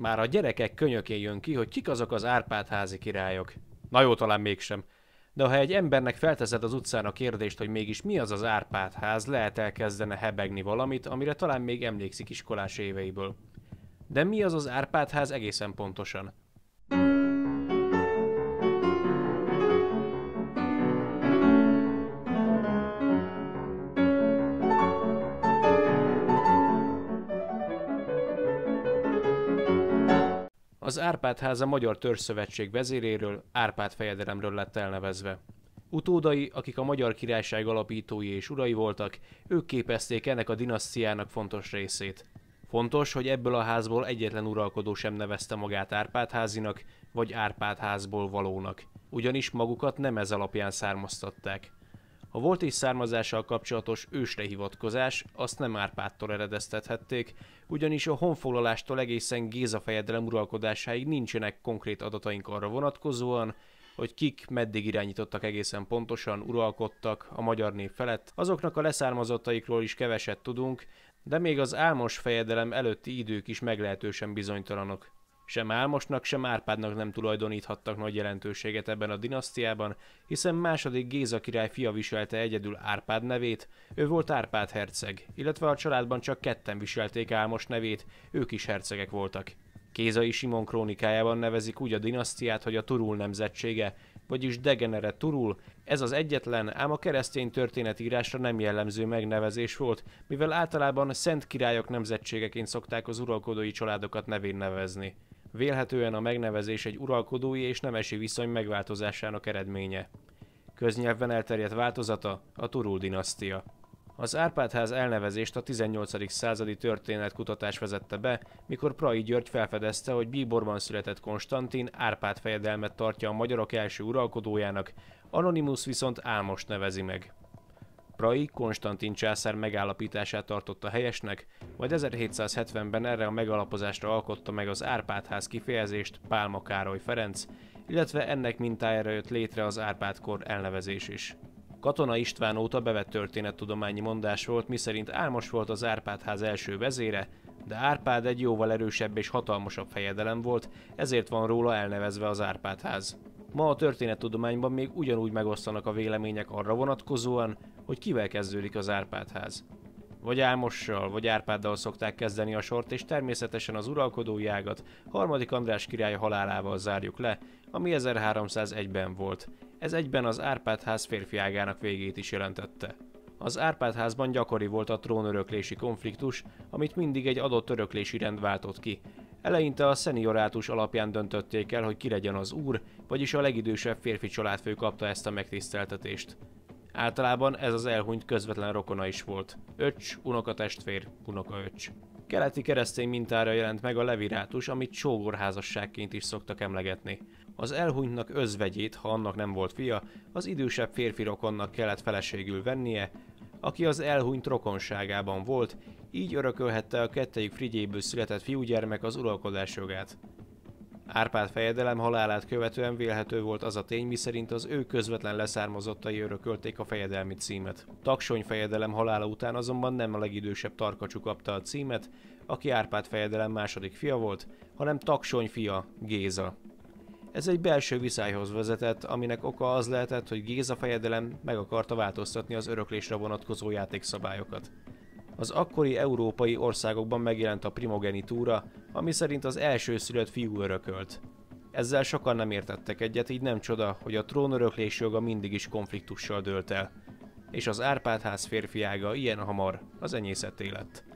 Már a gyerekek könyökén jön ki, hogy kik azok az Árpád-házi királyok. Na jó, talán mégsem. De ha egy embernek felteszed az utcán a kérdést, hogy mégis mi az az Árpád-ház, lehet elkezdene hebegni valamit, amire talán még emlékszik iskolás éveiből. De mi az az Árpád-ház egészen pontosan? Az Árpád háza Magyar Törzszövetség vezéréről, Árpád fejedelemről lett elnevezve. Utódai, akik a Magyar Királyság alapítói és urai voltak, ők képezték ennek a dinasztiának fontos részét. Fontos, hogy ebből a házból egyetlen uralkodó sem nevezte magát Árpádházinak, vagy Árpádházból valónak, ugyanis magukat nem ez alapján származtatták. A volt és származással kapcsolatos ősre hivatkozás, azt nem Árpádtól eredeztethették, ugyanis a honfoglalástól egészen Géza fejedelem uralkodásáig nincsenek konkrét adataink arra vonatkozóan, hogy kik meddig irányítottak egészen pontosan, uralkodtak a magyar nép felett. Azoknak a leszármazottaikról is keveset tudunk, de még az álmos fejedelem előtti idők is meglehetősen bizonytalanok. Sem Álmosnak, sem Árpádnak nem tulajdoníthattak nagy jelentőséget ebben a dinasztiában, hiszen második Géza király fia viselte egyedül Árpád nevét, ő volt Árpád herceg, illetve a családban csak ketten viselték Álmos nevét, ők is hercegek voltak. Kézai Simon krónikájában nevezik úgy a dinasztiát, hogy a Turul nemzetsége, vagyis degenere Turul, ez az egyetlen, ám a keresztény történetírásra nem jellemző megnevezés volt, mivel általában szent királyok nemzetségeként szokták az uralkodói családokat nevén nevezni. Vélhetően a megnevezés egy uralkodói és nemesi viszony megváltozásának eredménye. Köznyelven elterjedt változata a Turul dinasztia. Az Árpádház elnevezést a 18. századi történetkutatás vezette be, mikor Prai György felfedezte, hogy Bíborban született Konstantin Árpád fejedelmet tartja a magyarok első uralkodójának, Anonymous viszont álmos nevezi meg. Prai Konstantin császár megállapítását tartotta helyesnek, majd 1770-ben erre a megalapozásra alkotta meg az Árpádház kifejezést Pálma Károly Ferenc, illetve ennek mintájára jött létre az Árpádkor elnevezés is. Katona István óta bevett történettudományi mondás volt, miszerint Álmos volt az Árpádház első vezére, de Árpád egy jóval erősebb és hatalmasabb fejedelem volt, ezért van róla elnevezve az Árpádház. Ma a történettudományban még ugyanúgy megosztanak a vélemények arra vonatkozóan, hogy kivel kezdődik az Árpádház. Vagy Álmossal, vagy Árpáddal szokták kezdeni a sort, és természetesen az uralkodó jágat harmadik András király halálával zárjuk le, ami 1301-ben volt. Ez egyben az Árpádház férfiágának végét is jelentette. Az Árpádházban gyakori volt a trónöröklési konfliktus, amit mindig egy adott öröklési rend váltott ki, Eleinte a szeniorátus alapján döntötték el, hogy ki legyen az úr, vagyis a legidősebb férfi családfő kapta ezt a megtiszteltetést. Általában ez az elhunyt közvetlen rokona is volt. Öcs, unokatestvér, unokaöcs. Keleti keresztény mintára jelent meg a levirátus, amit sógorházasságként is szoktak emlegetni. Az elhunytnak özvegyét, ha annak nem volt fia, az idősebb férfi rokonnak kellett feleségül vennie, aki az elhunyt rokonságában volt, így örökölhette a kettejük frigyéből született fiúgyermek az uralkodás jogát. Árpád fejedelem halálát követően vélhető volt az a tény, miszerint az ő közvetlen leszármazottai örökölték a fejedelmi címet. Taksony fejedelem halála után azonban nem a legidősebb Tarkacsú kapta a címet, aki Árpád fejedelem második fia volt, hanem Taksony fia, Géza. Ez egy belső viszályhoz vezetett, aminek oka az lehetett, hogy Géza fejedelem meg akarta változtatni az öröklésre vonatkozó játékszabályokat. Az akkori európai országokban megjelent a primogenitúra, ami szerint az első elsőszülött fiú örökölt. Ezzel sokan nem értettek egyet, így nem csoda, hogy a trónöröklés joga mindig is konfliktussal dőlt el. És az Árpádház ház férfiága ilyen hamar az enyészetté lett.